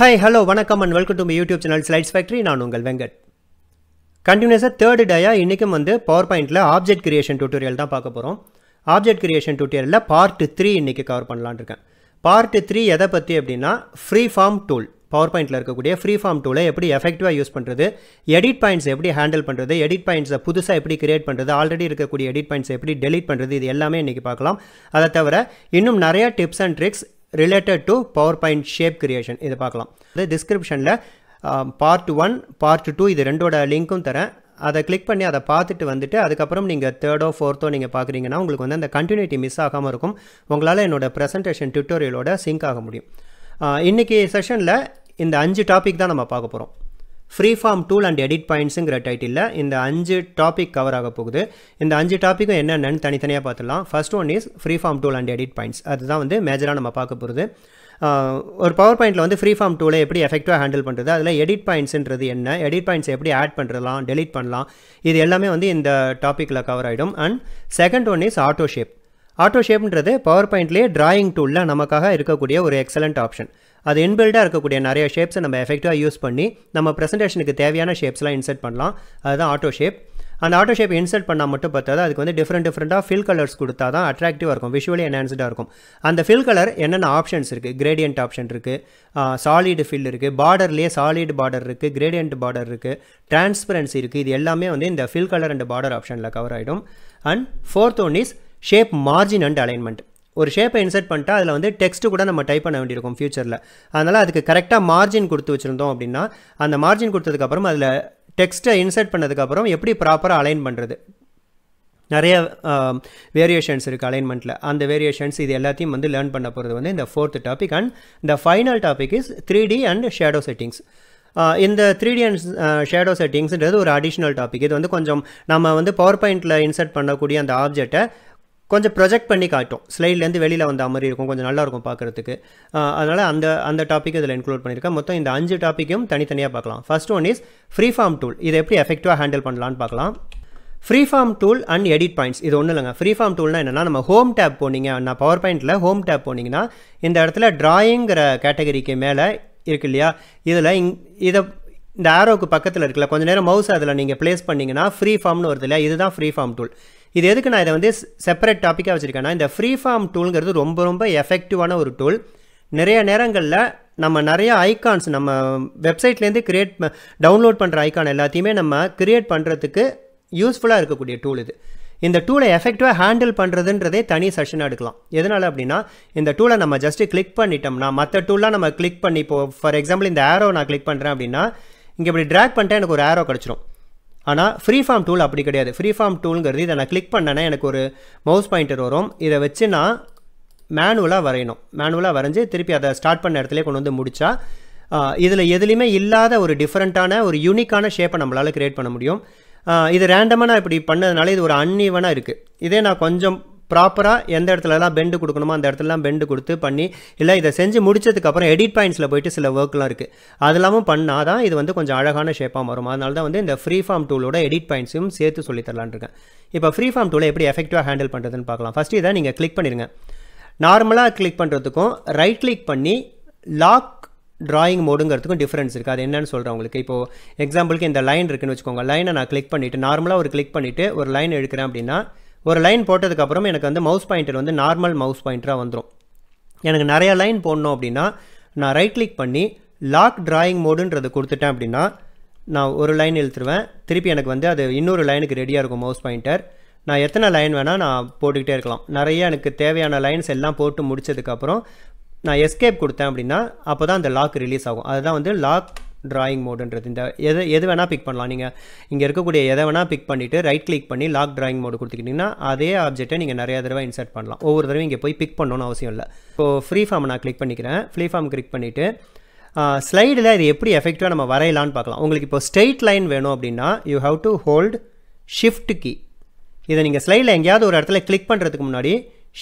hi hello வணக்கம் and welcome to my YouTube channel slides factory நான் உங்கள் வெங்கட் கண்டினியூஸாக தேர்டு டேயாக இன்றைக்கும் வந்து பவர் பாயிண்டில் ஆப்ஜெக்ட் கிரியேஷன் டியூட்டோரியல் தான் பார்க்க போகிறோம் ஆப்ஜெக்ட் கிரியேஷன் டியூட்டோரியலில் பார்ட் த்ரீ இன்றைக்கி கவர் பண்ணலான் இருக்கேன் பார்ட் த்ரீ எதை பற்றி அப்படின்னா ஃப்ரீ ஃபார்ம் டூல் பவர் பாயிண்டில் இருக்கக்கூடிய ஃப்ரீ ஃபார்ம் டூலை எப்படி எஃபெக்டிவாக யூஸ் பண்ணுறது எடிட் பாயிண்ட்ஸ் எப்படி ஹேண்டில் பண்ணுறது எடிட் பாயிண்ட்ஸை புதுசாக எப்படி கிரியேட் பண்ணுறது ஆல்ரெடி இருக்கக்கூடிய எடிட் பாயிண்ட்ஸ் எப்படி டெலிட் பண்ணுறது இது எல்லாமே இன்றைக்கி பார்க்கலாம் அதை தவிர இன்னும் நிறையா tips and tricks related to power point shape creation இதை பார்க்கலாம் இது டிஸ்கிரிப்ஷனில் பார்ட் ஒன் பார்ட் டூ இது ரெண்டோட லிங்க்கும் தரேன் அதை கிளிக் பண்ணி அதை பார்த்துட்டு வந்துட்டு அதுக்கப்புறம் நீங்கள் தேர்டோ ஃபோர்த்தோ நீங்கள் பார்க்குறீங்கன்னா உங்களுக்கு வந்து அந்த கண்டினியூட்டி மிஸ் ஆகாமல் இருக்கும் உங்களால் என்னோடய ப்ரெசன்டேஷன் டியூட்டோரியலோட சிங்க் ஆக முடியும் இன்றைக்கி செஷனில் இந்த அஞ்சு டாபிக் தான் நம்ம பார்க்க போகிறோம் free form tool and edit பாயிண்ட்ஸுங்கிற டைட்டிலில் இந்த அஞ்சு டாபிக் கவர் ஆக போகுது இந்த அஞ்சு டாப்பிக்கும் என்னென்னு தனித்தனியாக பார்த்துலாம் first one is free form tool and edit points அதுதான் வந்து மேஜராக நம்ம பார்க்க போகிறது ஒரு பவர் பாயிண்ட்டில் வந்து ஃப்ரீ ஃபார்ம் டூலை எப்படி எஃபெக்டிவாக ஹேண்டில் பண்ணுறது அதில் எடிட் பாயிண்ட்ஸ்ன்றது என்ன எடிட் பாயிண்ட்ஸ் எப்படி ஆட் பண்ணுறலாம் டெலிட் பண்ணலாம் இது எல்லாமே வந்து இந்த டாப்பிக்கில் கவர் ஆகிடும் and second one is auto shape auto ஷேப்ன்றது பவர் பாயிண்ட்லேயே டிராயிங் டூலில் நமக்காக இருக்கக்கூடிய ஒரு எக்ஸலண்ட் ஆப்ஷன் அது இன்பில்டாக இருக்கக்கூடிய நிறைய ஷேப்ஸை நம்ம எஃபெக்டிவாக யூஸ் பண்ணி நம்ம ப்ரெசன்டேஷனுக்கு தேவையான ஷேப்ஸ்லாம் இன்சர்ட் பண்ணலாம் அதுதான் ஆட்டோ ஷேப் அந்த ஆட்டோ ஷேப் இன்சர்ட் பண்ணால் மட்டும் பார்த்தா அதுக்கு வந்து டிஃப்ரெண்ட் டிஃப்ரெண்ட்டாக ஃபில் கலர்ஸ் கொடுத்தா தான் அட்ராக்டிவாக இருக்கும் விஷுவலி என்ஹான்ஸ்டாக இருக்கும் அந்த ஃபில் கலர் என்னென்ன ஆப்ஷன்ஸ் இருக்குது கிரேடியன்ட் ஆப்ஷன் இருக்குது சாலிடு ஃபில் இருக்குது பார்டர்லேயே சாலிட் பார்டர் இருக்குது கிரேடியன்ட் பார்டர் இருக்குது டிரான்ஸ்பரன்சி இருக்குது இது எல்லாமே வந்து இந்த ஃபில் கலர் அண்ட் பார்டர் ஆப்ஷனில் கவர் ஆகிடும் and fourth one is shape margin and alignment ஒரு ஷேப்பை இன்சர்ட் பண்ணிட்டா அதில் வந்து டெக்ஸ்ட்டு கூட நம்ம டைப் பண்ண வேண்டியிருக்கும் ஃபியூச்சரில் அதனால் அதுக்கு கரெக்டாக மார்ஜின் கொடுத்து வச்சுருந்தோம் அப்படின்னா அந்த மார்ஜின் கொடுத்ததுக்கப்புறம் அதில் டெக்ஸ்ட்டை இன்சர்ட் பண்ணதுக்கப்புறம் எப்படி ப்ராப்பராக அலைன் பண்ணுறது நிறைய வேரியேஷன்ஸ் இருக்குது அலைன்மெண்ட்டில் அந்த வேரியேஷன்ஸ் இது எல்லாத்தையும் வந்து லேர்ன் பண்ண போகிறது வந்து இந்த fourth topic and the final topic is three D and shadow settings இந்த த்ரீ டி அண்ட் ஷேடோ செட்டிங்ஸ்ன்றது ஒரு அடிஷ்னல் டாபிக் இது வந்து கொஞ்சம் நம்ம வந்து பவர் பாயிண்டில் இன்சர்ட் பண்ணக்கூடிய அந்த ஆப்ஜெக்டை கொஞ்சம் ப்ரொஜெக்ட் பண்ணி காட்டும் ஸ்லைட்லேருந்து வெளியில் வந்த மாதிரி இருக்கும் கொஞ்சம் நல்லாயிருக்கும் பார்க்குறதுக்கு அதனால் அந்த அந்த டாப்பிக் இதில் இன்க்ளூட் பண்ணியிருக்கேன் மொத்தம் இந்த அஞ்சு டாப்பிக்கும் தனித்தனியாக பார்க்கலாம் first one is free form tool இதை எப்படி எஃபெக்டிவாக ஹேண்டில் பண்ணலான்னு பார்க்கலாம் free form tool and edit points இது ஒன்றும் இல்லைங்க ஃப்ரீ ஃபார்ம் டூல்னா என்னென்னா நம்ம ஹோம் டேப் போனீங்க நான் பவர் பாயிண்ட்டில் ஹோம் டேப் போனீங்கன்னா இந்த இடத்துல ட்ராயிங்கிற கேட்டகரிக்கு மேலே இருக்கு இல்லையா இதில் இங் இதை இந்த ஆரோவுக்கு பக்கத்தில் இருக்குல்ல கொஞ்சம் நேரம் மவுஸ் அதில் நீங்கள் ப்ளேஸ் பண்ணிங்கன்னா ஃப்ரீ ஃபார்ம்னு வருது இல்லையா இதுதான் ஃப்ரீ ஃபார்ம் டூல் இது எதுக்கு நான் இதை வந்து செப்பரேட் டாப்பிக்காக வச்சுருக்கேன்னா இந்த ஃப்ரீ ஃபார்ம் டூலுங்கிறது ரொம்ப ரொம்ப எஃபெக்டிவான ஒரு டூல் நிறைய நேரங்களில் நம்ம நிறைய ஐக்கான்ஸ் நம்ம வெப்சைட்லேருந்து கிரியேட் டவுன்லோட் பண்ணுற ஐக்கான் எல்லாத்தையுமே நம்ம கிரியேட் பண்ணுறதுக்கு யூஸ்ஃபுல்லாக இருக்கக்கூடிய டூல் இது இந்த டூலை எஃபெக்டிவாக ஹேண்டில் பண்ணுறதுன்றதே தனி செஷனாக எடுக்கலாம் எதனால் அப்படின்னா இந்த டூலை நம்ம ஜஸ்ட்டு கிளிக் பண்ணிட்டோம்னா மற்ற டூல்லாம் நம்ம கிளிக் பண்ணி இப்போ ஃபார் எக்ஸாம்பிள் இந்த ஆரோ நான் கிளிக் பண்ணுறேன் அப்படின்னா இங்கே இப்படி ட்ராக் பண்ணிட்டேன் எனக்கு ஒரு ஆரோ கிடச்சிரும் ஆனால் ஃப்ரீ ஃபார்ம் டூல் அப்படி கிடையாது ஃப்ரீ ஃபார்ம் டூலுங்கிறது இதை நான் கிளிக் பண்ணனே எனக்கு ஒரு மவுஸ் பாயிண்டர் வரும் இதை வச்சு நான் மேனுவலாக வரையணும் மேனுவலாக வரைஞ்சி திருப்பி அதை ஸ்டார்ட் பண்ண இடத்துல கொண்டு வந்து முடித்தா இதில் எதுலேயுமே இல்லாத ஒரு டிஃப்ரெண்ட்டான ஒரு யூனிக்கான ஷேப்பை நம்மளால் க்ரியேட் பண்ண முடியும் இது ரேண்டமாக நான் இப்படி பண்ணதுனால இது ஒரு அன்இவனாக இருக்குது இதே நான் கொஞ்சம் ப்ராப்பராக எந்த இடத்துலலாம் பெண்டு கொடுக்கணுமோ அந்த இடத்துலலாம் பெண்டு கொடுத்து பண்ணி இல்லை இதை செஞ்சு முடிச்சதுக்கப்புறம் எடிட் பாயிண்ட்ஸில் போயிட்டு சில ஒர்க்லாம் இருக்குது அதெல்லாமும் பண்ணால் தான் இது வந்து கொஞ்சம் அழகான ஷேப்பாக வரும் அதனால தான் வந்து இந்த ஃப்ரீ ஃபார்ம் டூலோட எடிட் பாயிண்ட்ஸையும் சேர்த்து சொல்லித்தரலான் இருக்கேன் இப்போ ஃப்ரீ ஃபார்ம் டூலை எப்படி எஃபெக்டிவாக ஹேண்டில் பண்ணுறதுன்னு பார்க்கலாம் ஃபஸ்ட்டு இதை நீங்கள் கிளிக் பண்ணிடுங்க நார்மலாக கிளிக் பண்ணுறதுக்கும் ரைட் கிளிக் பண்ணி லாக் ட்ராயிங் மோடுங்கிறதுக்கும் டிஃப்ரென்ஸ் இருக்குது அது என்னன்னு சொல்கிறேன் உங்களுக்கு இப்போது எக்ஸாம்பிளுக்கு இந்த லைன் இருக்குன்னு வச்சுக்கோங்க லைனை நான் கிளிக் பண்ணிவிட்டு நார்மலாக ஒரு கிளிக் பண்ணிவிட்டு ஒரு லைன் எடுக்கிறேன் அப்படின்னா ஒரு லைன் போட்டதுக்கப்புறம் எனக்கு வந்து மவுஸ் பாயிண்டர் வந்து நார்மல் மவுஸ் பாயிண்டராக வந்துடும் எனக்கு நிறையா லைன் போடணும் அப்படின்னா நான் ரைட் கிளிக் பண்ணி லாக் டிராயிங் மோடுன்றது கொடுத்துட்டேன் அப்படின்னா நான் ஒரு லைன் இழுத்துருவேன் திருப்பி எனக்கு வந்து அது இன்னொரு லைனுக்கு ரெடியாக இருக்கும் மவுஸ் பாயிண்டர் நான் எத்தனை லைன் வேணால் நான் போட்டுக்கிட்டே இருக்கலாம் நிறைய எனக்கு தேவையான லைன்ஸ் எல்லாம் போட்டு முடித்ததுக்கப்புறம் நான் எஸ்கேப் கொடுத்தேன் அப்படின்னா அப்போ தான் அந்த லாக் ரிலீஸ் ஆகும் அதுதான் வந்து லாக் ட்ராயிங் மோடுன்றது இந்த எது எது வேணால் பிக் பண்ணலாம் நீங்கள் இங்கே இருக்கக்கூடிய எதை வேணால் பிக் பண்ணிவிட்டு ரைட் கிளிக் பண்ணி லாக் ட்ராயிங் மோடு கொடுத்துக்கிட்டிங்கன்னா அதே ஆப்ஜெக்ட்டை நீங்கள் நிறைய தடவை இன்சர்ட் பண்ணலாம் ஒவ்வொரு தடவை இங்கே போய் பிக் பண்ணணும்னு அவசியம் இல்லை இப்போது ஃப்ரீ ஃபார்ம் நான் கிளிக் பண்ணிக்கிறேன் ஃப்ரீ ஃபார்ம் கிளிக் பண்ணிவிட்டு ஸ்லைடில் இது எப்படி எஃபெக்டிவாக நம்ம வரையலான்னு பார்க்கலாம் உங்களுக்கு இப்போ ஸ்ட்ரெயிட் லைன் வேணும் அப்படின்னா you have to hold shift key இதை நீங்கள் ஸ்லைடில் எங்கேயாவது ஒரு இடத்துல கிளிக் பண்ணுறதுக்கு முன்னாடி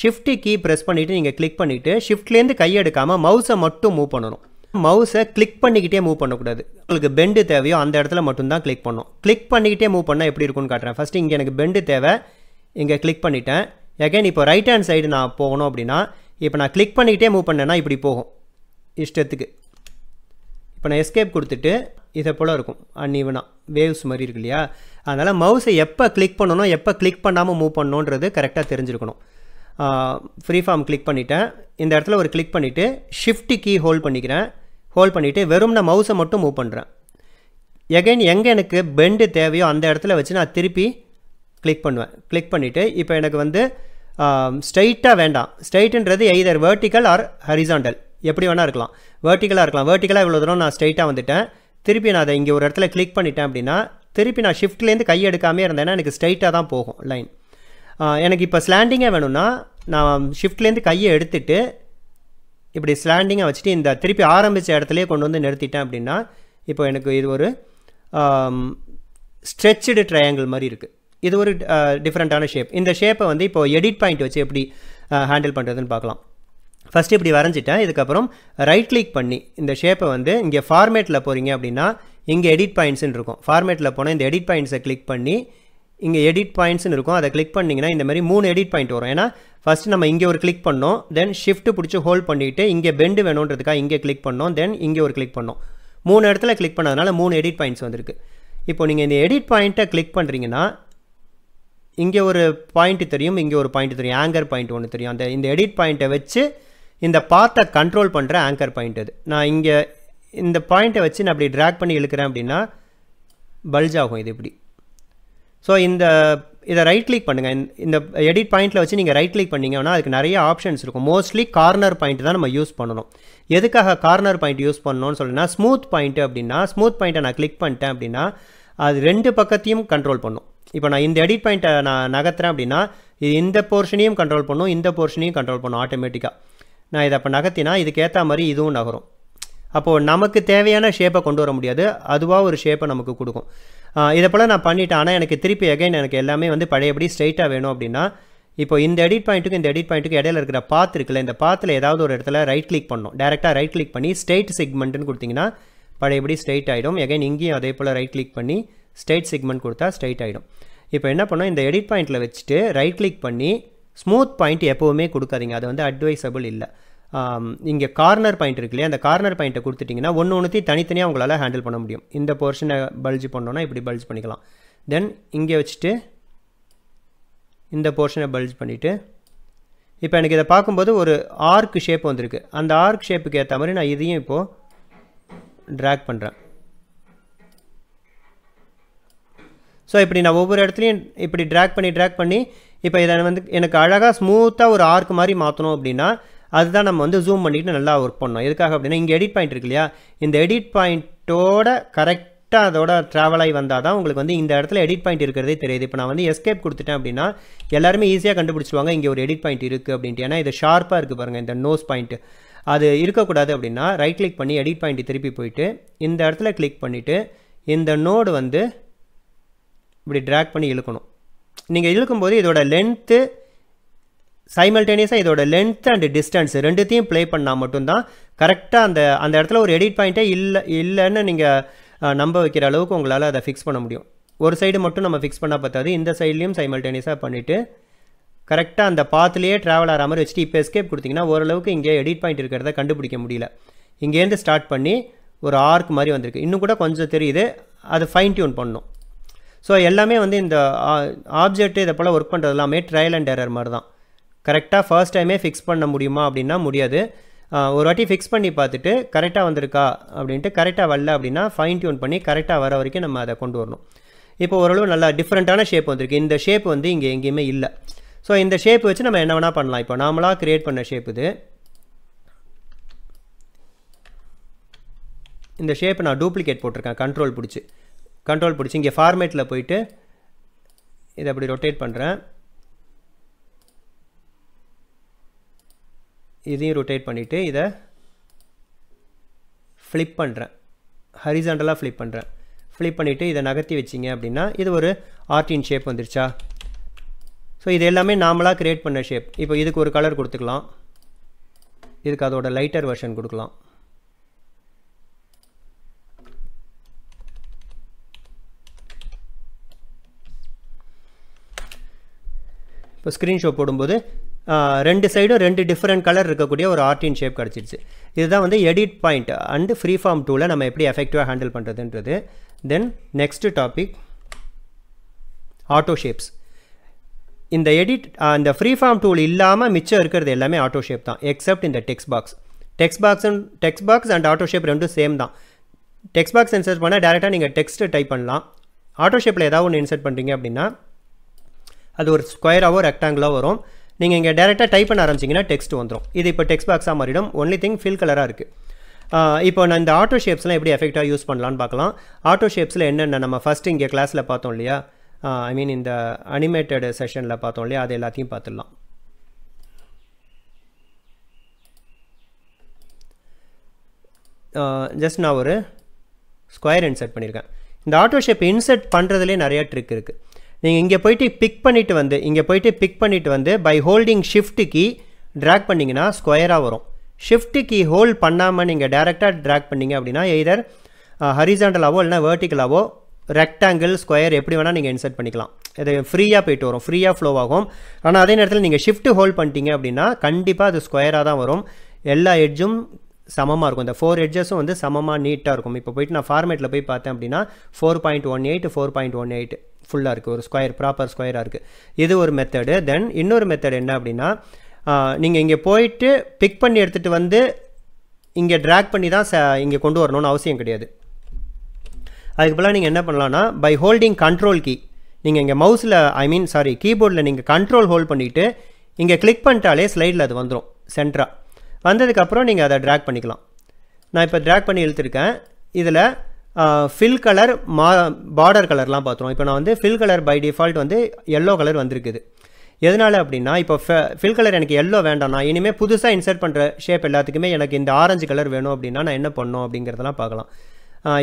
ஷிஃப்ட் கீ ப்ரெஸ் பண்ணிவிட்டு நீங்கள் கிளிக் பண்ணிவிட்டு ஷிஃப்ட்லேருந்து கை எடுக்காமல் மவுஸை மட்டும் மூவ் பண்ணணும் மவுஸை கிளிக் பண்ணிக்கிட்டே மூவ் பண்ணக்கூடாது உங்களுக்கு பெண்டு தேவையோ அந்த இடத்துல மட்டும்தான் கிளிக் பண்ணும் கிளிக் பண்ணிக்கிட்டே மூவ் பண்ணால் எப்படி இருக்கும்னு காட்டுறேன் ஃபஸ்ட்டு இங்கே எனக்கு பெண்டு தேவை இங்கே கிளிக் பண்ணிட்டேன் எகைன் இப்போ ரைட் ஹேண்ட் சைடு நான் போகணும் அப்படின்னா இப்போ நான் கிளிக் பண்ணிக்கிட்டே மூவ் பண்ணேன்னா இப்படி போகும் இஷ்டத்துக்கு இப்போ நான் எஸ்கேப் கொடுத்துட்டு இதை போல் இருக்கும் அன்இவனாக வேவ்ஸ் மாதிரி இருக்கு இல்லையா அதனால் மவுஸை எப்போ கிளிக் பண்ணணும் எப்போ கிளிக் பண்ணாமல் மூவ் பண்ணணுன்றது கரெக்டாக தெரிஞ்சிருக்கணும் ஃப்ரீ ஃபார்ம் கிளிக் பண்ணிட்டேன் இந்த இடத்துல ஒரு கிளிக் பண்ணிவிட்டு ஷிஃப்ட் கீ ஹோல்ட் பண்ணிக்கிறேன் ஹோல்ட் பண்ணிவிட்டு வெறும் நான் மவுஸை மட்டும் மூவ் பண்ணுறேன் எகைன் எங்கே எனக்கு பெண்டு தேவையோ அந்த இடத்துல வச்சு நான் திருப்பி கிளிக் பண்ணுவேன் கிளிக் பண்ணிவிட்டு இப்போ எனக்கு வந்து ஸ்ட்ரைட்டாக வேண்டாம் ஸ்ட்ரைட்டுன்றது எய்தர் வேர்ட்டிக்கல் ஆர் ஹரிசாண்டல் எப்படி வேணால் இருக்கலாம் வேர்ட்டிக்கலாக இருக்கலாம் வேர்ட்டிக்கலாக இவ்வளோ தூரம் நான் ஸ்ட்ரைட்டாக வந்துட்டேன் திருப்பி நான் அதை இங்கே ஒரு இடத்துல கிளிக் பண்ணிட்டேன் அப்படின்னா திருப்பி நான் ஷிஃப்ட்லேருந்து கை எடுக்காமே இருந்தேன்னா எனக்கு ஸ்ட்ரைட்டாக தான் போகும் லைன் எனக்கு இப்போ ஸ்லாண்டிங்கே வேணும்னா நான் ஷிஃப்ட்லேருந்து கையை எடுத்துகிட்டு இப்படி ஸ்லாண்டிங்காக வச்சுட்டு இந்த திருப்பி ஆரம்பித்த இடத்துலையே கொண்டு வந்து நிறுத்திட்டேன் அப்படின்னா இப்போ எனக்கு இது ஒரு ஸ்ட்ரெச்சுடு ட்ரையாங்கிள் மாதிரி இருக்குது இது ஒரு டிஃப்ரெண்ட்டான ஷேப் இந்த ஷேப்பை வந்து இப்போ எடிட் பாயிண்ட் வச்சு எப்படி ஹேண்டில் பண்ணுறதுன்னு பார்க்கலாம் ஃபஸ்ட்டு இப்படி வரைஞ்சிட்டேன் இதுக்கப்புறம் ரைட் கிளிக் பண்ணி இந்த ஷேப்பை வந்து இங்கே ஃபார்மேட்டில் போகிறீங்க அப்படின்னா இங்கே எடிட் பாயிண்ட்ஸ்ன்னு இருக்கும் ஃபார்மேட்டில் போனால் இந்த எடிட் பாயிண்ட்ஸை கிளிக் பண்ணி இங்கே எடிட் பாயிண்ட்ஸ்னு இருக்கும் அதை கிளிக் பண்ணிங்கன்னா இந்த மாதிரி மூணு எடிட் பாயிண்ட் வரும் ஏன்னா ஃபஸ்ட் நம்ம இங்கே ஒரு கிளிக் பண்ணோம் தென் ஷிஃப்ட் பிடிச்சி ஹோல்ட் பண்ணிவிட்டு இங்கே பெண்டு வேணுன்றதுக்காக இங்கே கிளிக் பண்ணோம் தென் இங்கே ஒரு கிளிக் பண்ணோம் மூணு இடத்துல கிளிக் பண்ணதுனால மூணு எடிட் பாயிண்ட்ஸ் வந்திருக்கு இப்போ நீங்கள் இந்த எடிட் பாயிண்ட்டை கிளிக் பண்ணுறீங்கன்னா இங்கே ஒரு பாயிண்ட்டு தெரியும் இங்கே ஒரு பாயிண்ட் தெரியும் ஆங்கர் பாயிண்ட் ஒன்று தெரியும் அந்த இந்த எடிட் பாயிண்ட்டை வச்சு இந்த பாத்தை கண்ட்ரோல் பண்ணுற ஆங்கர் பாயிண்ட் அது நான் இங்கே இந்த பாயிண்ட்டை வச்சு நான் அப்படி ட்ராக் பண்ணி இழுக்கிறேன் அப்படின்னா பல்ஜ் ஆகும் இது இப்படி ஸோ இந்த இதை ரைட் கிளிக் பண்ணுங்கள் இந்த எடிட் பாயிண்ட்டில் வச்சு நீங்கள் ரைட் கிளிக் பண்ணிங்கன்னா அதுக்கு நிறைய ஆப்ஷன்ஸ் இருக்கும் மோஸ்ட்லி கார்னர் பாயிண்ட் தான் நம்ம யூஸ் பண்ணணும் எதுக்காக கார்னர் பாயிண்ட் யூஸ் பண்ணணும்னு சொல்லுன்னா ஸ்மூத் பாயிண்ட்டு அப்படின்னா ஸ்மூத் பாயிண்ட்டை நான் கிளிக் பண்ணிட்டேன் அப்படின்னா அது ரெண்டு பக்கத்தையும் கண்ட்ரோல் பண்ணும் இப்போ நான் இந்த எடிட் பாயிண்ட்டை நான் நகர்த்துறேன் அப்படின்னா இது இந்த போர்ஷனையும் கண்ட்ரோல் பண்ணும் இந்த போர்ஷனையும் கண்ட்ரோல் பண்ணும் ஆட்டோமேட்டிக்காக நான் இதை அப்போ நகர்த்தினா இதுக்கேற்ற மாதிரி இதுவும் நகரும் அப்போது நமக்கு தேவையான ஷேப்பை கொண்டு வர முடியாது அதுவாக ஒரு ஷேப்பை நமக்கு கொடுக்கும் இதை போல் நான் பண்ணிட்டேன் ஆனால் எனக்கு திருப்பி எகைன் எனக்கு எல்லாமே வந்து பழையபடி ஸ்ட்ரைட்டாக வேணும் அப்படின்னா இப்போ இந்த எடிட் பாயிண்ட்டுக்கு இந்த எடிட் பாயிண்ட்டுக்கு இடையில இருக்கிற பாத் இருக்குல்ல இந்த பாத்தில் ஏதாவது ஒரு இடத்துல ரைட் கிளிக் பண்ணணும் டேரெக்டாக ரைட் கிளிக் பண்ணி ஸ்ட்ரெயிட் செக்மெண்ட்டுன்னு கொடுத்தீங்கன்னா பழையபடி ஸ்ட்ரைட் ஆகிடும் எகைன் இங்கேயும் அதே போல் ரைட் கிளிக் பண்ணி ஸ்ட்ரெயிட் செக்மெண்ட் கொடுத்தா ஸ்ட்ரைட் ஆகிடும் இப்போ என்ன பண்ணோம் இந்த எடிட் பாயிண்ட்டில் வச்சுட்டு ரைட் கிளிக் பண்ணி ஸ்மூத் பாயிண்ட் எப்போவுமே கொடுக்காதீங்க அது வந்து அட்வைசபிள் இல்லை இங்கே கார்னர் பாயிண்ட் இருக்கு இல்லையா அந்த கார்னர் பாயிண்ட்டை கொடுத்துட்டிங்கன்னா ஒன்று ஒன்றுத்தையும் தனித்தனியாக உங்களால் ஹேண்டில் பண்ண முடியும் இந்த போர்ஷனை பல்ஜ் பண்ணோன்னா இப்படி பல்ஜ் பண்ணிக்கலாம் தென் இங்கே வச்சுட்டு இந்த போர்ஷனை பல்ஜ் பண்ணிவிட்டு இப்போ எனக்கு இதை பார்க்கும்போது ஒரு ஆர்க் ஷேப் வந்திருக்கு அந்த ஆர்க் ஷேப்புக்கு ஏற்ற மாதிரி நான் இதையும் இப்போது ட்ராக் பண்ணுறேன் ஸோ இப்படி நான் ஒவ்வொரு இடத்துலையும் இப்படி ட்ராக் பண்ணி ட்ராக் பண்ணி இப்போ இதை வந்து எனக்கு அழகாக ஸ்மூத்தாக ஒரு ஆர்க் மாதிரி மாற்றணும் அப்படின்னா அதுதான் நம்ம வந்து ஜூம் பண்ணிக்கிட்டு நல்லா ஒர்க் பண்ணோம் எதுக்காக அப்படின்னா இங்கே எடிட் பாயிண்ட் இருக்கு இல்லையா இந்த எடிட் பாயிண்ட்டோட கரெக்டாக அதோட ட்ராவல் ஆகி வந்தால் தான் உங்களுக்கு வந்து இந்த இடத்துல எடிட் பாயிண்ட் இருக்கிறதே தெரியுது இப்போ நான் வந்து எஸ்கேப் கொடுத்துட்டேன் அப்படின்னா எல்லாருமே ஈஸியாக கண்டுபிடிச்சிடுவாங்க இங்கே ஒரு எடிட் பாயிண்ட் இருக்குது அப்படின்ட்டு ஏன்னா இது ஷார்ப்பாக இருக்குது பாருங்கள் இந்த நோஸ் பாயிண்ட்டு அது இருக்கக்கூடாது அப்படின்னா ரைட் கிளிக் பண்ணி எடிட் பாயிண்ட் திருப்பி போயிட்டு இந்த இடத்துல கிளிக் பண்ணிவிட்டு இந்த நோடு வந்து இப்படி ட்ராக் பண்ணி இழுக்கணும் நீங்கள் இழுக்கும்போது இதோட லென்த்து சைமல்டேனியஸாக இதோட லென்த் அண்ட் டிஸ்டன்ஸ் ரெண்டுத்தையும் ப்ளே பண்ணால் மட்டும்தான் கரெக்டாக அந்த அந்த இடத்துல ஒரு எடிட் பாயிண்ட்டே இல்லை இல்லைன்னு நீங்கள் நம்ப வைக்கிற அளவுக்கு உங்களால் அதை ஃபிக்ஸ் பண்ண முடியும் ஒரு சைடு மட்டும் நம்ம ஃபிக்ஸ் பண்ணால் பார்த்தாது இந்த சைட்லேயும் சைமல்டேனியஸாக பண்ணிவிட்டு கரெக்டாக அந்த பாத்துலேயே ட்ராவல் ஆகிற மாதிரி வச்சுட்டு இப்போ எஸ்கேப் கொடுத்திங்கன்னா ஓரளவுக்கு இங்கே எடிட் பாயிண்ட் இருக்கிறத கண்டுபிடிக்க முடியல இங்கேருந்து ஸ்டார்ட் பண்ணி ஒரு ஆர்க் மாதிரி வந்திருக்கு இன்னும் கூட கொஞ்சம் தெரியுது அதை ஃபைன் டியூன் பண்ணணும் ஸோ எல்லாமே வந்து இந்த ஆப்ஜெக்ட் இதை போல் ஒர்க் பண்ணுறது எல்லாமே ட்ரையல் அண்ட் எரர் மாதிரி தான் கரெக்டாக ஃபர்ஸ்ட் டைமே ஃபிக்ஸ் பண்ண முடியுமா அப்படின்னா முடியாது ஒரு வாட்டி ஃபிக்ஸ் பண்ணி பார்த்துட்டு கரெக்டாக வந்திருக்கா அப்படின்ட்டு கரெக்டாக வரல அப்படின்னா ஃபைன் டியூன் பண்ணி கரெக்டாக வர வரைக்கும் நம்ம அதை கொண்டு வரணும் இப்போ ஓரளவு நல்லா டிஃப்ரெண்ட்டான ஷேப் வந்திருக்கு இந்த ஷேப் வந்து இங்கே எங்கேயுமே இல்லை ஸோ இந்த ஷேப் வச்சு நம்ம என்ன வேணால் பண்ணலாம் இப்போ நாமளாக க்ரியேட் பண்ண ஷேப் இது இந்த ஷேப் நான் டூப்ளிகேட் போட்டிருக்கேன் கண்ட்ரோல் பிடிச்சி கண்ட்ரோல் பிடிச்சி இங்கே ஃபார்மேட்டில் போயிட்டு இதை அப்படி ரொட்டேட் பண்ணுறேன் இதையும் ரொட்டேட் பண்ணிவிட்டு இதை ஃப்ளிப் பண்ணுறேன் ஹரிசாண்டலாக ஃப்ளிப் பண்ணுறேன் ஃப்ளிப் பண்ணிவிட்டு இதை நகர்த்தி வச்சிங்க அப்படின்னா இது ஒரு ஆர்டின் ஷேப் வந்துருச்சா ஸோ இது எல்லாமே நார்மலாக க்ரியேட் பண்ண ஷேப் இப்போ இதுக்கு ஒரு கலர் கொடுத்துக்கலாம் இதுக்கு அதோடய லைட்டர் வெர்ஷன் கொடுக்கலாம் இப்போ ஸ்க்ரீன்ஷாட் போடும்போது ரெண்டு சைடும் ரெண்டு டிஃப்ரெண்ட் கலர் இருக்கக்கூடிய ஒரு ஆர்டின் ஷேப் கிடச்சிருச்சு இதுதான் வந்து edit point and free form டூவில் நம்ம எப்படி எஃபெக்டிவாக ஹேண்டில் பண்ணுறதுன்றது then next topic auto shapes இந்த எடிட் அந்த ஃப்ரீ ஃபார்ம் டூல் இல்லாமல் மிச்சம் இருக்கிறது எல்லாமே ஆட்டோ ஷேப் தான் எக்ஸப்ட் இந்த text box text box and text box and auto shape ரெண்டும் சேம் தான் டெக்ஸ்ட் பாக்ஸ் இன்சர்ட் பண்ணால் டேரெக்டாக நீங்கள் டெக்ஸ்ட்டு டைப் பண்ணலாம் ஆட்டோ ஷேப்பில் ஏதாவது ஒன்று இன்சர்ட் பண்ணுறீங்க அப்படின்னா அது ஒரு ஸ்கொயராகவோ ரெக்டாங்கிளாக வரும் நீங்கள் இங்கே டேரெக்டாக டைப் பண்ண ஆரம்பிச்சிங்கன்னா டெக்ஸ்ட் வந்துடும் இது இப்போ டெக்ஸ்ட் பாக்ஸாக மாறிடும் ஒன்லி திங் ஃபில் கலராக இருக்குது இப்போ நான் இந்த ஆட்டோ ஷேப்ஸ்லாம் எப்படி எஃபெக்டாக யூஸ் பண்ணலான்னு பார்க்கலாம் ஆட்டோ ஷேப்ஸில் என்னென்ன நம்ம ஃபஸ்ட்டு இங்கே கிளாஸில் பார்த்தோம் இல்லையா ஐ மீன் இந்த அனிமேட்டட் செஷனில் பார்த்தோம் இல்லையா அது எல்லாத்தையும் பார்த்துடலாம் ஜஸ்ட் நான் ஒரு ஸ்கொயர் இன்சர்ட் பண்ணியிருக்கேன் இந்த ஆட்டோ ஷேப் இன்சர்ட் பண்ணுறதுலேயே நிறையா ட்ரிக் இருக்குது நீங்கள் இங்கே போயிட்டு பிக் பண்ணிவிட்டு வந்து இங்கே போயிட்டு பிக் பண்ணிவிட்டு வந்து by holding shift key drag பண்ணிங்கன்னா ஸ்கொயராக வரும் ஷிஃப்ட் கீ ஹோல்ட் பண்ணாமல் நீங்கள் டேரெக்டாக ட்ராக் பண்ணிங்க அப்படின்னா எதர் ஹரிசாண்டலாவோ இல்லைனா வேர்ட்டிக்கலாவோ ரெக்டாங்கிள் ஸ்கொயர் எப்படி வேணால் நீங்கள் இன்சர்ட் பண்ணிக்கலாம் இது ஃப்ரீயாக போயிட்டு வரும் ஃப்ரீயாக ஃப்ளோ ஆகும் ஆனால் அதே நேரத்தில் நீங்கள் ஷிஃப்ட்டு ஹோல்ட் பண்ணிட்டீங்க அப்படின்னா கண்டிப்பாக அது ஸ்கொயராக தான் வரும் எல்லா எட்ஜும் சமமாக இருக்கும் இந்த ஃபோர் எட்ஜஸும் வந்து சமமாக நீட்டாக இருக்கும் இப்போ போயிட்டு நான் ஃபார்மேட்டில் போய் பார்த்தேன் அப்படின்னா four point one eight four point one eight ஃபுல்லாக இருக்குது ஒரு ஸ்கொயர் ப்ராப்பர் ஸ்கொயராக இருக்குது இது ஒரு மெத்தடு தென் இன்னொரு மெத்தட் என்ன அப்படின்னா நீங்கள் இங்கே போயிட்டு பிக் பண்ணி எடுத்துகிட்டு வந்து இங்கே ட்ராக் பண்ணி தான் ச இங்கே கொண்டு வரணும்னு அவசியம் கிடையாது அதுக்கு பதிலாக நீங்கள் என்ன பண்ணலான்னா பை ஹோல்டிங் கண்ட்ரோல் கீ நீங்கள் இங்கே மவுஸில் ஐ மீன் சாரி கீபோர்டில் நீங்கள் கண்ட்ரோல் ஹோல்ட் பண்ணிவிட்டு இங்கே கிளிக் பண்ணிட்டாலே ஸ்லைடில் அது வந்துடும் சென்ட்ராக வந்ததுக்கப்புறம் நீங்கள் அதை ட்ராக் பண்ணிக்கலாம் நான் இப்போ ட்ராக் பண்ணி இழுத்துருக்கேன் இதில் ஃபில் கலர் மா பார்டர் கலர்லாம் பார்த்துருவோம் இப்போ நான் வந்து ஃபில் கலர் பை டிஃபால்ட் வந்து எல்லோ கலர் வந்திருக்குது எதனால் அப்படின்னா இப்போ ஃபில் கலர் எனக்கு எல்லோ வேண்டாம் நான் இனிமேல் புதுசாக இன்சர்ட் பண்ணுற ஷேப் எல்லாத்துக்குமே எனக்கு இந்த ஆரஞ்சு கலர் வேணும் அப்படின்னா நான் என்ன பண்ணோம் அப்படிங்கிறதெல்லாம் பார்க்கலாம்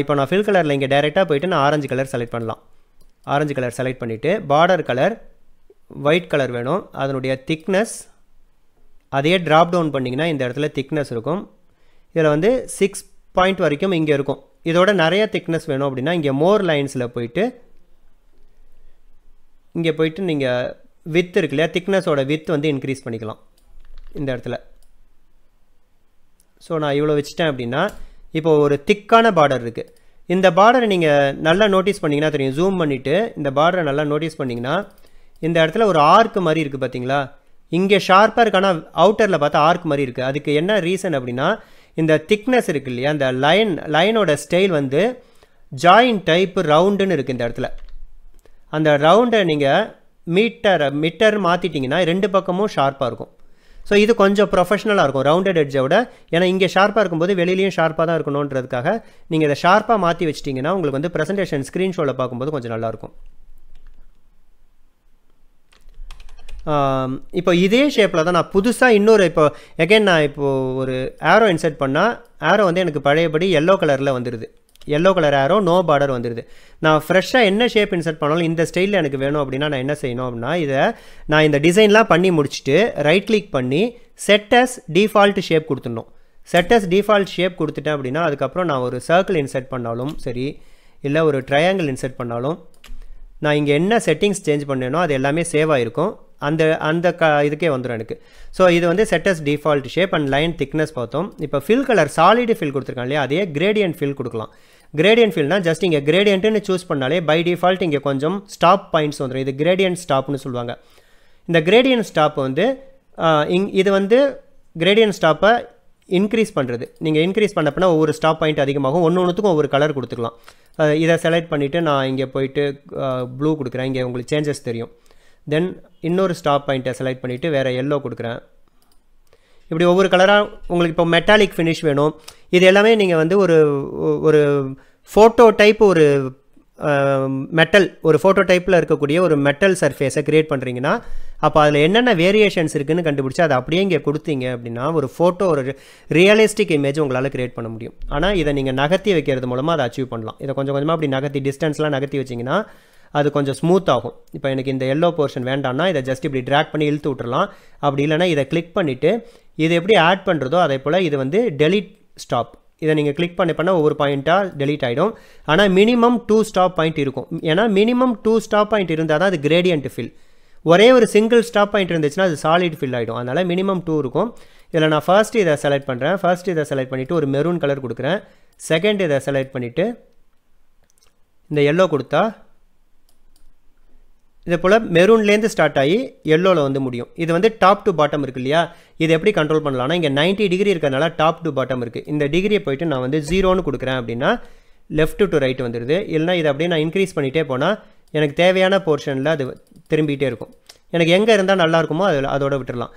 இப்போ நான் ஃபில் கலரில் இங்கே டேரெக்டாக போயிட்டு நான் ஆரஞ்சு கலர் செலக்ட் பண்ணலாம் ஆரஞ்சு கலர் செலக்ட் பண்ணிவிட்டு பார்டர் கலர் ஒயிட் கலர் வேணும் அதனுடைய திக்னஸ் அதையே ட்ராப் டவுன் பண்ணிங்கன்னா இந்த இடத்துல திக்னஸ் இருக்கும் இதில் வந்து சிக்ஸ் பாயிண்ட் வரைக்கும் இங்கே இருக்கும் இதோட நிறைய திக்னஸ் வேணும் அப்படின்னா இங்கே மோர் லைன்ஸில் போயிட்டு இங்கே போயிட்டு நீங்கள் வித் இருக்கு இல்லையா திக்னஸோட வித் வந்து இன்க்ரீஸ் பண்ணிக்கலாம் இந்த இடத்துல ஸோ நான் இவ்வளோ வச்சுட்டேன் அப்படின்னா இப்போ ஒரு திக்கான பார்டர் இருக்குது இந்த பார்டரை நீங்கள் நல்லா நோட்டீஸ் பண்ணிங்கன்னா தெரியும் ஜூம் பண்ணிவிட்டு இந்த பார்டரை நல்லா நோட்டீஸ் பண்ணிங்கன்னா இந்த இடத்துல ஒரு ஆர்க்கு மாதிரி இருக்குது பார்த்தீங்களா இங்கே ஷார்ப்பாக இருக்கு ஆனால் அவுட்டரில் பார்த்தா ஆர்க் மாதிரி இருக்குது அதுக்கு என்ன ரீசன் அப்படின்னா இந்த திக்னஸ் இருக்கு இல்லையா அந்த லைன் லைனோட ஸ்டைல் வந்து ஜாயின் டைப் ரவுண்டுன்னு இருக்குது இந்த இடத்துல அந்த ரவுண்டை நீங்கள் மீட்டர் மீட்டர் மாற்றிட்டீங்கன்னா ரெண்டு பக்கமும் ஷார்ப்பாக இருக்கும் ஸோ இது கொஞ்சம் ப்ரொஃபஷனலாக இருக்கும் ரவுண்டட் எட்ஜை விட ஏன்னா இங்கே ஷார்ப்பாக இருக்கும்போது வெளியிலையும் ஷார்ப்பாக தான் இருக்கணுன்றதுக்காக நீங்கள் இதை ஷார்ப்பாக மாற்றி வச்சிட்டிங்கன்னா உங்களுக்கு வந்து ப்ரெசன்டேஷன் ஸ்க்ரீன்ஷோவில் பார்க்கும்போது கொஞ்சம் நல்லாயிருக்கும் இப்போ இதே ஷேப்பில் தான் நான் புதுசாக இன்னொரு இப்போ எகைன் நான் இப்போது ஒரு ஆரோ இன்சர்ட் பண்ணால் ஆரோ வந்து எனக்கு பழையபடி எல்லோ கலரில் வந்துடுது yellow colour arrow no border வந்துடுது நான் ஃப்ரெஷ்ஷாக என்ன ஷேப் இன்சர்ட் பண்ணாலும் இந்த ஸ்டைலில் எனக்கு வேணும் அப்படின்னா நான் என்ன செய்யணும் அப்படின்னா இதை நான் இந்த டிசைன்லாம் பண்ணி முடிச்சுட்டு ரைட் கிளிக் பண்ணி செட்டஸ் டிஃபால்ட் ஷேப் கொடுத்துடணும் செட்டஸ் டிஃபால்ட் ஷேப் கொடுத்துட்டேன் அப்படின்னா அதுக்கப்புறம் நான் ஒரு சர்க்கிள் இன்சர்ட் பண்ணாலும் சரி இல்லை ஒரு ட்ரையாங்கிள் இன்சர்ட் பண்ணாலும் நான் இங்கே என்ன செட்டிங்ஸ் சேஞ்ச் பண்ணேனோ அது எல்லாமே சேவ் ஆகிருக்கும் அந்த அந்த க இதுக்கே வந்துடும் எனக்கு ஸோ இது வந்து sets default shape and line thickness பார்த்தோம் இப்போ ஃபில் கலர் சாலிடு ஃபில் கொடுத்துருக்காங்க இல்லையா அதே கிரேடியன்ட் ஃபில் கொடுக்கலாம் கிரேடியன்ட் ஃபில்னால் ஜஸ்ட் இங்கே கிரேடியன்ட்டுன்னு சூஸ் பண்ணாலே பை டிஃபால்ட் இங்கே கொஞ்சம் ஸ்டாப் பாயிண்ட்ஸ் வந்துடும் இது கிரேடியன்ட் ஸ்டாப்னு சொல்லுவாங்க இந்த கிரேடியன்ட் ஸ்டாப் வந்து இங் இது வந்து கிரேடியன்ட் ஸ்டாப்பை இன்க்ரீஸ் பண்ணுறது நீங்கள் இன்க்ரீஸ் பண்ணப்போனா ஒவ்வொரு ஸ்டாப் பாயிண்ட் அதிகமாகும் ஒன்று ஒன்றுத்துக்கும் ஒவ்வொரு கலர் கொடுத்துக்கலாம் இதை செலக்ட் பண்ணிவிட்டு நான் இங்கே போயிட்டு ப்ளூ கொடுக்குறேன் இங்கே உங்களுக்கு சேஞ்சஸ் தெரியும் தென் இன்னொரு ஸ்டாப் பாயிண்ட்டை செலக்ட் பண்ணிவிட்டு வேறு எல்லோ கொடுக்குறேன் இப்படி ஒவ்வொரு கலராக உங்களுக்கு இப்போ மெட்டாலிக் ஃபினிஷ் வேணும் இது எல்லாமே நீங்கள் வந்து ஒரு ஒரு ஃபோட்டோ டைப் ஒரு மெட்டல் ஒரு ஃபோட்டோ டைப்பில் இருக்கக்கூடிய ஒரு மெட்டல் சர்ஃபேஸை க்ரியேட் பண்ணுறீங்கன்னா அப்போ அதில் என்னென்ன வேரியேஷன்ஸ் இருக்குதுன்னு கண்டுபிடிச்சி அதை அப்படியே இங்கே கொடுத்தீங்க அப்படின்னா ஒரு ஃபோட்டோ ஒரு ரியலிஸ்டிக் இமேஜ் உங்களால் க்ரியேட் பண்ண முடியும் ஆனால் இதை நீங்கள் நகர்த்தி வைக்கிறது மூலமாக அதை அச்சீவ் பண்ணலாம் இதை கொஞ்சம் கொஞ்சமாக அப்படி நகர்த்தி டிஸ்டன்ஸ்லாம் நகர்த்தி வச்சிங்கன்னா அது கொஞ்சம் ஸ்மூத் ஆகும் இப்போ எனக்கு இந்த எல்லோ போர்ஷன் வேண்டாம்னா இதை ஜஸ்ட் இப்படி ட்ராக் பண்ணி இழுத்து விட்டுறலாம் அப்படி இல்லைனா இதை கிளிக் பண்ணிவிட்டு இது எப்படி ஆட் பண்ணுறதோ அதே போல் இது வந்து டெலிட் ஸ்டாப் இதை நீங்கள் கிளிக் பண்ணி பண்ணால் ஒவ்வொரு பாயிண்ட்டாக டெலிட் ஆகிடும் ஆனால் மினிமம் டூ ஸ்டாப் பாயிண்ட் இருக்கும் ஏன்னா மினிமம் டூ ஸ்டாப் பாயிண்ட் இருந்தால் தான் அது கிரேடியன்ட் ஃபில் ஒரே ஒரு சிங்கிள் ஸ்டாப் பாயிண்ட் இருந்துச்சுன்னா அது சாலிட் ஃபில் ஆகிடும் அதனால் மினிமம் டூ இருக்கும் இதில் நான் ஃபர்ஸ்ட் இதை செலக்ட் பண்ணுறேன் ஃபர்ஸ்ட் இதை செலக்ட் பண்ணிவிட்டு ஒரு மெரூன் கலர் கொடுக்குறேன் செகண்ட் இதை செலக்ட் பண்ணிவிட்டு இந்த எல்லோ கொடுத்தா இதே போல் மெரூன்லேருந்து ஸ்டார்ட் ஆகி எல்லோவில் வந்து முடியும் இது வந்து டாப் டு பாட்டம் இருக்குது இல்லையா இது எப்படி கண்ட்ரோல் பண்ணலாம்னா இங்கே நைன்ட்டி டிகிரி இருக்கிறதுனால டாப் டு பாட்டம் இருக்குது இந்த டிகிரியை போயிட்டு நான் வந்து ஜீரோன்னு கொடுக்குறேன் அப்படின்னா லெஃப்ட் டு ரைட் வந்துடுது இல்லைனா இதை அப்படியே நான் இன்க்ரீஸ் பண்ணிகிட்டே போனால் எனக்கு தேவையான போர்ஷனில் அது திரும்பிகிட்டே இருக்கும் எனக்கு எங்கே இருந்தால் நல்லாயிருக்குமோ அதில் அதோட விட்டுடலாம்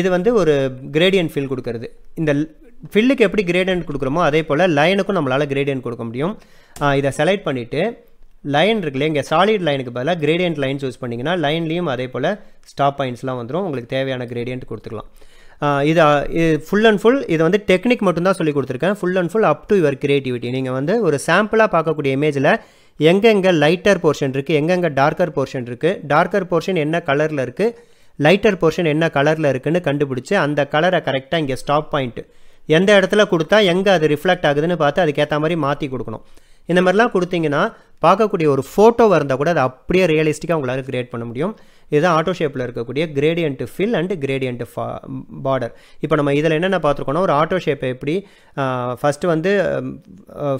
இது வந்து ஒரு கிரேடியன்ட் ஃபில் கொடுக்கறது இந்த ஃபில்லுக்கு எப்படி கிரேடியன்ட் கொடுக்குறோமோ அதே போல் லைனுக்கும் நம்மளால் கிரேடியன்ட் கொடுக்க முடியும் இதை செலக்ட் பண்ணிவிட்டு லைன் இருக்குல்ல இங்கே சாலிட் லைனுக்கு பதிலாக கிரேடியன்ட் லைன் சூஸ் பண்ணிங்கன்னா லைன்லேயும் அதே போல் ஸ்டாப் பாயிண்ட்ஸ்லாம் வந்துடும் உங்களுக்கு தேவையான கிரேடியன்ட் கொடுத்துக்கலாம் இது ஃபுல் அண்ட் ஃபுல் இது வந்து டெக்னிக் மட்டும்தான் சொல்லி கொடுத்துருக்கேன் full and full up to your creativity நீங்கள் வந்து ஒரு சாம்பிளாக பார்க்கக்கூடிய இமேஜில் எங்கெங்கே லைட்டர் போர்ஷன் இருக்குது எங்கெங்கே டார்க்கர் போர்ஷன் இருக்குது டார்க்கர் போர்ஷன் என்ன கலரில் இருக்குது லைட்டர் போர்ஷன் என்ன கலரில் இருக்குதுன்னு கண்டுபிடிச்சி அந்த கலரை கரெக்டாக இங்கே ஸ்டாப் பாயிண்ட்டு எந்த இடத்துல கொடுத்தா எங்கே அது ரிஃப்ளெக்ட் ஆகுதுன்னு பார்த்து அதுக்கேற்ற மாதிரி மாற்றி கொடுக்கணும் இந்த மாதிரிலாம் கொடுத்தீங்கன்னா பார்க்கக்கூடிய ஒரு ஃபோட்டோவாக இருந்தால் கூட அதை அப்படியே ரியலிஸ்டிக்காக உங்களால் கிரியேட் பண்ண முடியும் இதுதான் ஆட்டோ ஷேப்பில் இருக்கக்கூடிய gradient fill and gradient border இப்போ நம்ம இதில் என்னென்ன பார்த்துருக்கோன்னா ஒரு ஆட்டோ ஷேப்பை எப்படி ஃபஸ்ட்டு வந்து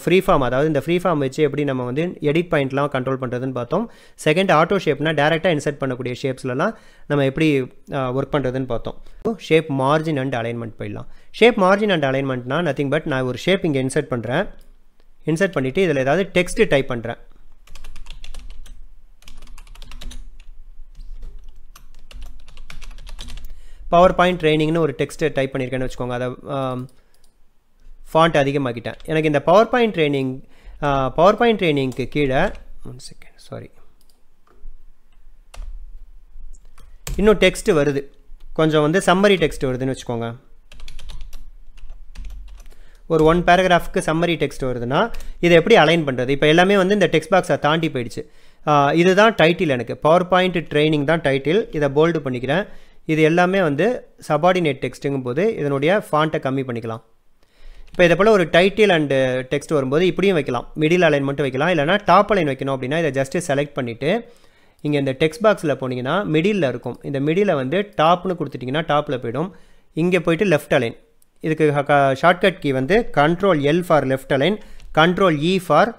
ஃப்ரீ ஃபார்ம் அதாவது இந்த ஃப்ரீ ஃபார்ம் வச்சு எப்படி நம்ம வந்து எடிட் பாயிண்ட்லாம் கண்ட்ரோல் பண்ணுறதுன்னு பார்த்தோம் செகண்ட் ஆட்டோ ஷேப்னா டேரெக்டாக இன்சர்ட் பண்ணக்கூடிய ஷேப்ஸ்லலாம் நம்ம எப்படி ஒர்க் பண்ணுறதுன்னு பார்த்தோம் ஷேப் மார்ஜின் அண்ட் அலைன்மெண்ட் போயிடலாம் ஷேப் மார்ஜின் அண்ட் அலைன்மெண்ட்னா நத்திங் பட் நான் ஒரு ஷேப் இங்கே இன்சர்ட் பண்ணுறேன் இன்சர்ட் பண்ணிவிட்டு இதில் ஏதாவது டெக்ஸ்ட்டு டைப் பண்ணுறேன் பவர் பாயிண்ட் ட்ரைனிங்னு ஒரு டெக்ஸ்ட்டு டைப் பண்ணியிருக்கேன்னு வச்சுக்கோங்க அதை ஃபாண்ட் அதிகமாக்கிட்டேன் எனக்கு இந்த power point training power point ட்ரைனிங்க்கு கீழே ஒன் செகண்ட் சாரி இன்னும் டெக்ஸ்ட்டு வருது கொஞ்சம் வந்து சம்மரி டெக்ஸ்ட் வருதுன்னு வச்சுக்கோங்க ஒரு ஒன் பேராகிராஃப்க்கு சம்மரி டெக்ஸ்ட் வருதுன்னா இதை எப்படி அலைன் பண்ணுறது இப்போ எல்லாமே வந்து இந்த டெக்ஸ்ட் பாக்ஸை தாண்டி போயிடுச்சு இதுதான் டைட்டில் எனக்கு பவர் பாயிண்ட் ட்ரைனிங் தான் டைட்டில் இதை போல்டு பண்ணிக்கிறேன் இது எல்லாமே வந்து சபார்டினேட் டெக்ஸ்ட்டுங்கும் போது இதனுடைய ஃபாண்ட்டை கம்மி பண்ணிக்கலாம் இப்போ இதை போல் ஒரு டைட்டில் அண்டு டெக்ஸ்ட் வரும்போது இப்படியும் வைக்கலாம் மிடில் அலைன் மட்டும் வைக்கலாம் இல்லைனா டாப் அலைன் வைக்கணும் அப்படின்னா இதை ஜஸ்ட்டு செலக்ட் பண்ணிவிட்டு இங்கே இந்த டெக்ஸ்ட் பாக்ஸில் போனீங்கன்னா மிடில் இருக்கும் இந்த மிடில் வந்து டாப்னு கொடுத்துட்டிங்கன்னா டாப்பில் போய்டும் இங்கே போயிட்டு லெஃப்ட் அலைன் இதுக்கு ஷார்ட்கட் கீ வந்து control L for left align control E for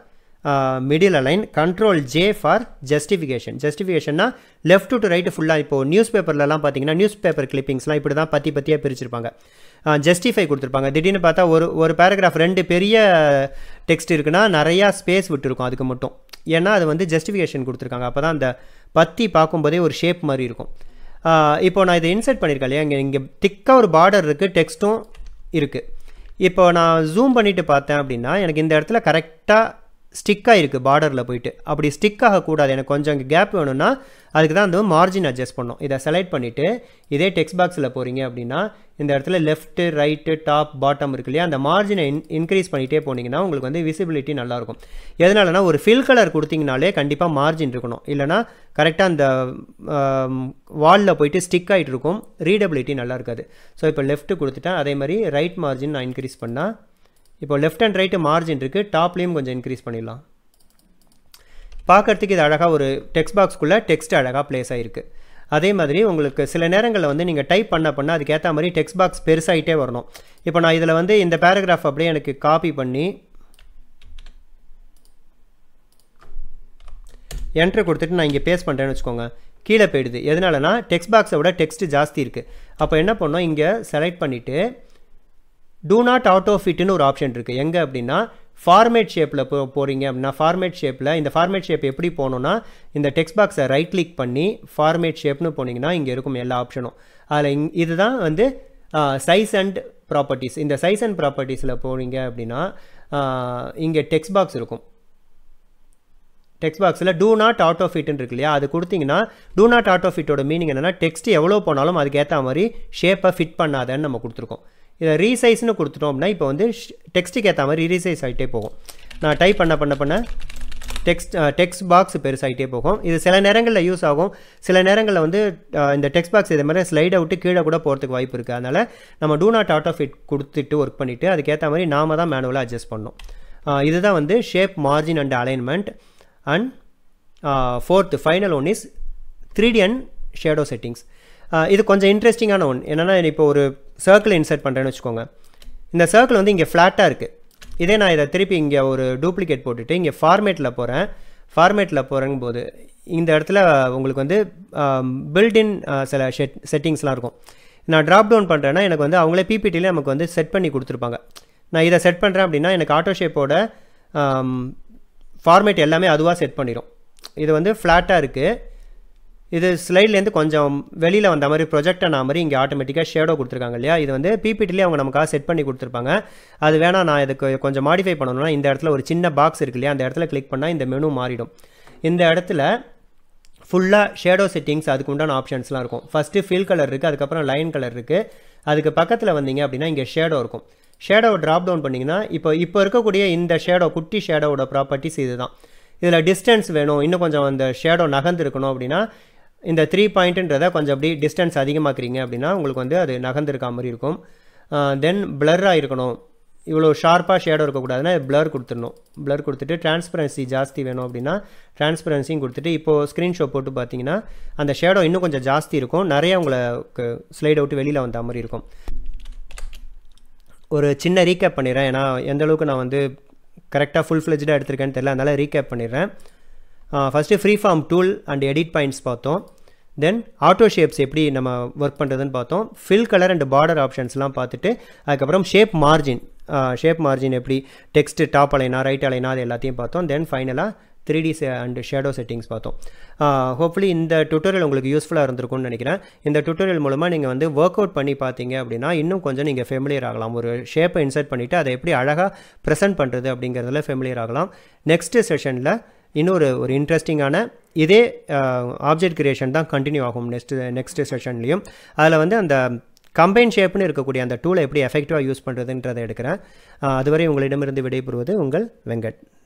middle align control J for justification ஜஸ்டிஃபிகேஷன்னா லெஃப்ட் டு ரைட்டு ஃபுல்லாக இப்போது நியூஸ் பேப்பர்லலாம் பார்த்தீங்கன்னா நியூஸ் பேப்பர் கிளிப்பிங்ஸ்லாம் இப்படி தான் பற்றி பற்றியாக பிரிச்சிருப்பாங்க ஜஸ்டிஃபை கொடுத்துருப்பாங்க திடீர்னு பார்த்தா ஒரு ஒரு பேராகிராஃப் ரெண்டு பெரிய டெக்ஸ்ட் இருக்குன்னா நிறையா ஸ்பேஸ் விட்டுருக்கும் அதுக்கு மட்டும் ஏன்னா அது வந்து ஜஸ்டிஃபிகேஷன் கொடுத்துருக்காங்க அப்போ தான் அந்த பத்தி பார்க்கும்போதே ஒரு ஷேப் மாதிரி இருக்கும் இப்போ நான் இதை இன்சர்ட் பண்ணியிருக்கேன் இல்லையா இங்கே இங்கே திக்காக ஒரு பார்டர் இருக்குது டெக்ஸ்ட்டும் இருக்குது இப்போ நான் ஜூம் பண்ணிவிட்டு பார்த்தேன் அப்படின்னா எனக்கு இந்த இடத்துல கரெக்டாக ஸ்டிக்காக இருக்குது பார்டரில் போயிட்டு அப்படி ஸ்டிக் ஆகக்கூடாது எனக்கு கொஞ்சம் இங்கே கேப் வேணும்னா அதுக்கு தான் அந்த மார்ஜின் அட்ஜஸ்ட் பண்ணோம் இதை செலக்ட் பண்ணிவிட்டு இதே டெக்ஸ்ட் பாக்ஸில் போகிறீங்க அப்படின்னா இந்த இடத்துல லெஃப்ட்டு ரைட்டு டாப் பாட்டம் இருக்கு இல்லையா அந்த மார்ஜினை இன் இன்க்ரீஸ் பண்ணிகிட்டே போனீங்கன்னா உங்களுக்கு வந்து விசிபிலிட்டி நல்லாயிருக்கும் எதனாலனா ஒரு ஃபில் கலர் கொடுத்தீங்கனாலே கண்டிப்பாக மார்ஜின் இருக்கணும் இல்லைனா கரெக்டாக அந்த வாலில் போயிட்டு ஸ்டிக் ஆகிட்டு இருக்கும் ரீடபிலிட்டி நல்லா இருக்காது ஸோ இப்போ லெஃப்ட்டு கொடுத்துட்டேன் அதே மாதிரி ரைட் மார்ஜின் நான் இன்க்ரீஸ் பண்ணால் இப்போ லெஃப்ட் அண்ட் ரைட்டு மார்ஜின் இருக்குது டாப்லேயும் கொஞ்சம் இன்க்ரீஸ் பண்ணிடலாம் பார்க்குறதுக்கு இது அழகாக ஒரு டெக்ஸ்ட் பாக்ஸ்க்குள்ளே டெக்ஸ்ட் அழகாக ப்ளேஸ் ஆகிருக்கு அதே மாதிரி உங்களுக்கு சில நேரங்களில் வந்து நீங்கள் டைப் பண்ண பண்ண அதுக்கேற்ற மாதிரி டெக்ஸ்ட் பாக்ஸ் பெருசாகிட்டே வரணும் இப்போ நான் இதில் வந்து இந்த பேராகிராஃப் அப்படியே எனக்கு காப்பி பண்ணி என்ட்ரு கொடுத்துட்டு நான் இங்கே பேஸ் பண்ணுறேன்னு வச்சுக்கோங்க கீழே போயிடுது எதனாலனா டெக்ஸ்ட் பாக்ஸை விட டெக்ஸ்ட்டு ஜாஸ்தி இருக்குது அப்போ என்ன பண்ணோம் இங்கே செலக்ட் பண்ணிவிட்டு டூ நாட் ஆட்டோ ஃபிட்னு ஒரு ஆப்ஷன் இருக்குது எங்கே அப்படின்னா ஃபார்மேட் ஷேப்பில் போ போகிறீங்க அப்படின்னா ஃபார்மேட் ஷேப்பில் இந்த ஃபார்மேட் ஷேப் எப்படி போகணுன்னா இந்த டெக்ஸ்ட் பாக்ஸை ரைட் கிளிக் பண்ணி ஃபார்மேட் ஷேப்னு போனீங்கன்னா இங்கே இருக்கும் எல்லா ஆப்ஷனும் அதில் இங் இதுதான் வந்து சைஸ் அண்ட் ப்ராப்பர்ட்டிஸ் இந்த சைஸ் அண்ட் ப்ராப்பர்ட்டிஸில் போனீங்க அப்படின்னா இங்கே டெக்ஸ்ட் பாக்ஸ் இருக்கும் டெக்ஸ்ட் பாக்ஸில் டூ நாட் ஆட்டோ ஃபிட்னு இருக்கு இல்லையா அது கொடுத்தீங்கன்னா டூ நாட் ஆட்டோ ஃபிட்டோட மீனிங் என்னென்னா டெக்ஸ்ட் எவ்வளோ போனாலும் அதுக்கேற்ற மாதிரி ஷேப்பை ஃபிட் பண்ணாதேன்னு நம்ம கொடுத்துருக்கோம் இதை ரீசைஸ்னு கொடுத்துட்டோம் அப்படின்னா இப்போ வந்து டெக்ஸ்ட்டுக்கு ஏற்ற மாதிரி ரீசைஸ் ஆகிட்டே போகும் நான் டைப் பண்ண பண்ண பண்ண டெக்ஸ்ட் டெக்ஸ்ட் பாக்ஸ் பெருசாகிட்டே போகும் இது சில நேரங்களில் யூஸ் ஆகும் சில நேரங்களில் வந்து இந்த டெக்ஸ்ட் பாக்ஸ் இதே மாதிரி ஸ்லைட் அவுட்டு கீழே கூட போகிறதுக்கு வாய்ப்பு இருக்குது அதனால் நம்ம do not auto fit கொடுத்துட்டு ஒர்க் பண்ணிவிட்டு அதுக்கேற்ற மாதிரி நாம தான் மேனுவலாக அட்ஜஸ்ட் பண்ணோம் இதுதான் வந்து shape margin and alignment and fourth final one is three D and shadow settings இது கொஞ்சம் இன்ட்ரெஸ்டிங்கான ஒன்று என்னென்னா இப்போ ஒரு சர்க்கிள் இன்சர்ட் பண்ணுறேன்னு வச்சுக்கோங்க இந்த சர்க்கிள் வந்து இங்கே ஃப்ளாட்டாக இருக்குது இதே நான் இதை திருப்பி இங்கே ஒரு டூப்ளிகேட் போட்டுட்டு இங்கே ஃபார்மேட்டில் போகிறேன் ஃபார்மேட்டில் போகிறேங்கும் போது இந்த இடத்துல உங்களுக்கு வந்து பில்டின் சில செட் செட்டிங்ஸ்லாம் இருக்கும் நான் ட்ராப் டவுன் பண்ணுறேன்னா எனக்கு வந்து அவங்களே பிபிடியில் நமக்கு வந்து செட் பண்ணி கொடுத்துருப்பாங்க நான் இதை செட் பண்ணுறேன் அப்படின்னா எனக்கு ஆட்டோ ஷேப்போட ஃபார்மேட் எல்லாமே அதுவாக செட் பண்ணிடும் இது வந்து ஃப்ளாட்டாக இருக்குது இது ஸ்லைட்லேருந்து கொஞ்சம் வெளியில் வந்த மாதிரி ப்ரொஜெக்ட் ஆன மாதிரி இங்கே ஆட்டோமேட்டிக்காக ஷேடோ கொடுத்துருக்காங்க இல்லையா இது வந்து பிபிடிலே அவங்க நமக்காக செட் பண்ணி கொடுத்துருப்பாங்க அது வேணால் நான் இதுக்கு கொஞ்சம் மாடிஃபை பண்ணணும்னா இந்த இடத்துல ஒரு சின்ன பாக்ஸ் இருக்கு இல்லையா அந்த இடத்துல கிளிக் பண்ணால் இந்த மெனு மாறிடும் இந்த இடத்துல ஃபுல்லாக ஷேடோ செட்டிங்ஸ் அதுக்கு உண்டான ஆப்ஷன்ஸ்லாம் இருக்கும் ஃபஸ்ட்டு ஃபில் கலர் இருக்குது அதுக்கப்புறம் லைன் கலர் இருக்குது அதுக்கு பக்கத்தில் வந்தீங்க அப்படின்னா இங்கே ஷேடோ இருக்கும் ஷேடோவை ட்ராப் டவுன் பண்ணிங்கன்னா இப்போ இப்போ இருக்கக்கூடிய இந்த ஷேடோ குட்டி ஷேடோவோட ப்ராப்பர்ட்டிஸ் இது தான் இதில் டிஸ்டன்ஸ் வேணும் இன்னும் கொஞ்சம் அந்த ஷேடோ நகர்ந்து இருக்கணும் அப்படின்னா இந்த த்ரீ பாயிண்ட்டுன்றதை கொஞ்சம் அப்படி டிஸ்டன்ஸ் அதிகமாக்குறீங்க அப்படின்னா உங்களுக்கு வந்து அது நகர்ந்துருக்க மாதிரி இருக்கும் தென் பிளர்ராக இருக்கணும் இவ்வளோ ஷார்ப்பாக ஷேடோ இருக்கக்கூடாதுன்னா பிளர் கொடுத்துடணும் பிளர் கொடுத்துட்டு டிரான்ஸ்பரன்சி ஜாஸ்தி வேணும் அப்படின்னா டிரான்ஸ்பரன்சியும் கொடுத்துட்டு இப்போது ஸ்க்ரீன்ஷோ போட்டு பார்த்தீங்கன்னா அந்த ஷேடோ இன்னும் கொஞ்சம் ஜாஸ்தி இருக்கும் நிறைய உங்களுக்கு ஸ்லைட் அவுட்டு வெளியில் வந்த மாதிரி இருக்கும் ஒரு சின்ன ரீகேப் பண்ணிடுறேன் ஏன்னா எந்தளவுக்கு நான் வந்து கரெக்டாக ஃபுல் ஃப்ளெஜ்டாக எடுத்திருக்கேன்னு தெரில அதனால் ரீகேப் பண்ணிடுறேன் first free form tool and edit points பார்த்தோம் தென் ஆட்டோ ஷேப்ஸ் எப்படி நம்ம ஒர்க் பண்ணுறதுன்னு பார்த்தோம் ஃபில் கலர் அண்ட் பார்டர் ஆப்ஷன்ஸ்லாம் பார்த்துட்டு அதுக்கப்புறம் ஷேப் மார்ஜின் ஷேப் மார்ஜின் எப்படி டெக்ஸ்ட் டாப் அலைனா ரைட் அலைனா அது எல்லாத்தையும் பார்த்தோம் தென் ஃபைனலாக three D and shadow settings பார்த்தோம் ஹோப்ஃபுல்லி இந்த டுட்டோரியல் உங்களுக்கு யூஸ்ஃபுல்லாக இருந்திருக்கும்னு நினைக்கிறேன் இந்த டுட்டோரியல் மூலமாக நீங்கள் வந்து ஒர்க் அவுட் பண்ணி பார்த்தீங்க அப்படின்னா இன்னும் கொஞ்சம் நீங்கள் ஃபெமிலியர் ஆகலாம் ஒரு ஷேப்பை இன்சர்ட் பண்ணிவிட்டு அதை எப்படி அழகாக ப்ரெசென்ட் பண்ணுறது அப்படிங்கிறதுல ஃபெமிலியர் ஆகலாம் நெக்ஸ்ட்டு செஷனில் இன்னொரு ஒரு இன்ட்ரெஸ்டிங்கான இதே ஆப்ஜெக்ட் கிரியேஷன் தான் கண்டினியூ ஆகும் நெக்ஸ்ட்டு நெக்ஸ்ட் செஷன்லேயும் அதில் வந்து அந்த கம்பைன் ஷேப்னு இருக்கக்கூடிய அந்த டூலை எப்படி எஃபெக்டிவாக யூஸ் பண்ணுறதுன்றதை எடுக்கிறேன் அதுவரை உங்களிடமிருந்து விடைபெறுவது உங்கள் வெங்கட்